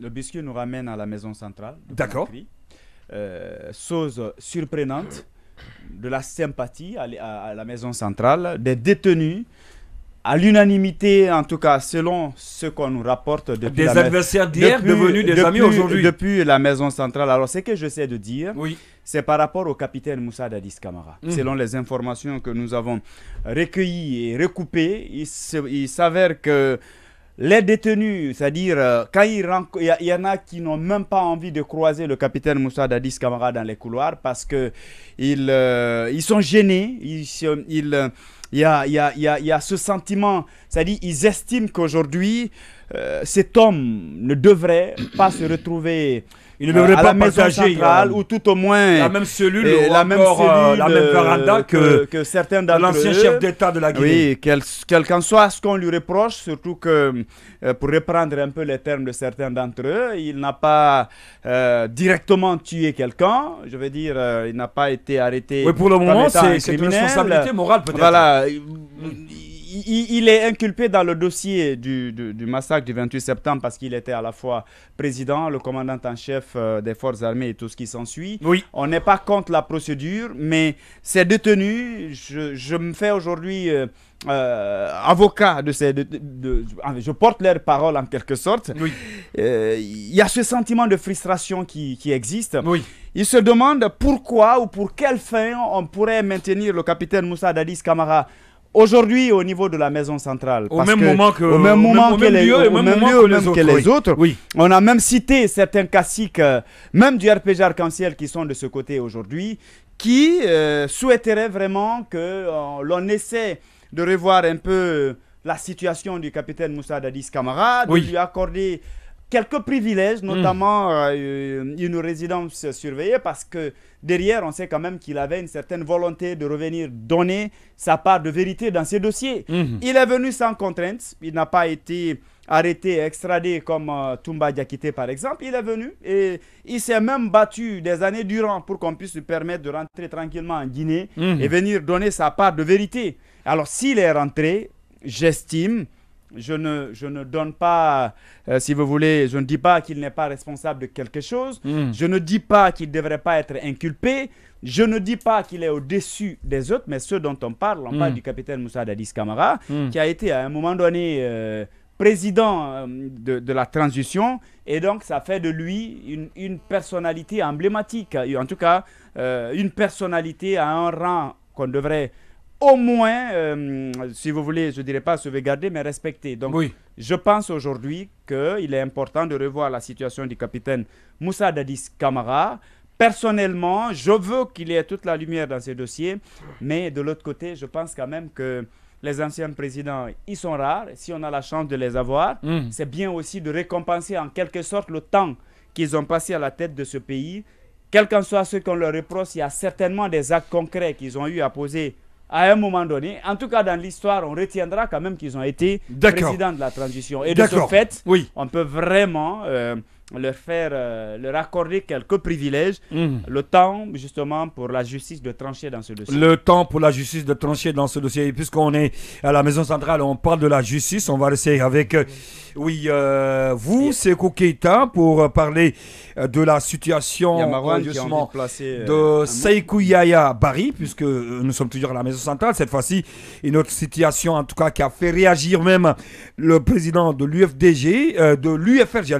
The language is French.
Le biscuit nous ramène à la maison centrale. D'accord. Euh, chose surprenante, de la sympathie à, la maison centrale, des détenus, à l'unanimité, en tout cas selon ce qu'on nous rapporte depuis. Des adversaires d'hier devenus des amis aujourd'hui. Depuis la maison centrale. Alors, ce que j'essaie de dire, oui. c'est par rapport au capitaine Moussa Dadis Kamara. Hum. Selon les informations que nous avons recueillies et recoupées, il s'avère que les détenus, c'est-à-dire euh, il y, en a qui n'ont même pas envie de croiser le capitaine Moussa Dadis Camara dans les couloirs parce que ils, euh, ils sont gênés, ils, euh, il y, a, il, y ce sentiment, c'est-à-dire ils estiment qu'aujourd'hui, cet homme ne devrait pas se retrouver il ne devrait pas partager ou tout au moins la même cellule, euh, la, même cellule la euh, même que, que, certains l'ancien chef d'État de la Guinée. Oui, quel, qu'en soit ce qu'on lui reproche, surtout que euh, pour reprendre un peu les termes de certains d'entre eux, il n'a pas directement tué quelqu'un. Je veux dire, il n'a pas été arrêté. Oui, pour le moment, c'est une responsabilité morale peut-être. Voilà. Mm il, est inculpé dans le dossier du, massacre du 28 septembre parce qu'il était à la fois président, le commandant en chef euh, des forces armées et tout ce qui s'ensuit. Oui. On n'est pas contre la procédure, mais ces détenus, je, me fais aujourd'hui euh, euh, avocat de ces... je porte leur parole en quelque sorte. Il y a ce sentiment de frustration qui, existe. Oui. Ils se demandent pourquoi ou pour quelle fin on pourrait maintenir le capitaine Moussa Dadis Kamara Aujourd'hui, au niveau de la maison centrale, au même moment que les, autres, on a même cité certains classiques, euh, même du RPG arc-en-ciel, qui sont de ce côté aujourd'hui, qui euh, souhaiteraient vraiment que euh, l'on essaie de revoir un peu la situation du capitaine Moussa Dadis Camara, de lui accorder quelques privilèges, hmm. notamment euh, euh, une résidence surveillée, parce que derrière, on sait quand même qu'il avait une certaine volonté de revenir donner sa part de vérité dans ses dossiers. Hmm. Il est venu sans contrainte, il n'a pas été arrêté, extradé comme euh, Toumba Diakité par exemple. Il est venu et il s'est même battu des années durant pour qu'on puisse lui permettre de rentrer tranquillement en Guinée hmm. et venir donner sa part de vérité. Alors s'il est rentré, j'estime je ne, ne donne pas, euh, si vous voulez, je ne dis pas qu'il n'est pas responsable de quelque chose. Hmm. Je ne dis pas qu'il ne devrait pas être inculpé. Je ne dis pas qu'il est au-dessus des autres, mais ceux dont on parle, on hmm. parle du capitaine Moussa Dadis Kamara, hmm. qui a été à un moment donné euh, président euh, de, la transition. Et donc, ça fait de lui une, personnalité emblématique. En tout cas, une personnalité à un rang qu'on devrait au moins, euh, si vous voulez, je ne dirais pas sauvegarder, mais respecter. Donc, je pense aujourd'hui qu'il est important de revoir la situation du capitaine Moussa Dadis Kamara. Personnellement, je veux qu'il y ait toute la lumière dans ce dossiers, mais de l'autre côté, je pense quand même que les anciens présidents, ils sont rares. Si on a la chance de les avoir, hmm. c'est bien aussi de récompenser en quelque sorte le temps qu'ils ont passé à la tête de ce pays. Quel qu'en soit ce qu'on leur reproche, il y a certainement des actes concrets qu'ils ont eu à poser à un moment donné, en tout cas dans l'histoire, on retiendra quand même qu'ils ont été présidents de la transition. Et de ce fait, on peut vraiment... Euh, leur faire, euh, leur accorder quelques privilèges, hmm. le temps justement pour la justice de trancher dans ce dossier. Le temps pour la justice de trancher dans ce dossier. puisqu'on est à la maison centrale, on parle de la justice, on va essayer avec, euh, oui, euh, vous, Sekou Keita, pour parler de la situation de, de Yaya Bari, puisque nous sommes toujours à la maison centrale. Cette fois-ci, une autre situation en tout cas qui a fait réagir même le président de l'UFDG, de l'UFRG.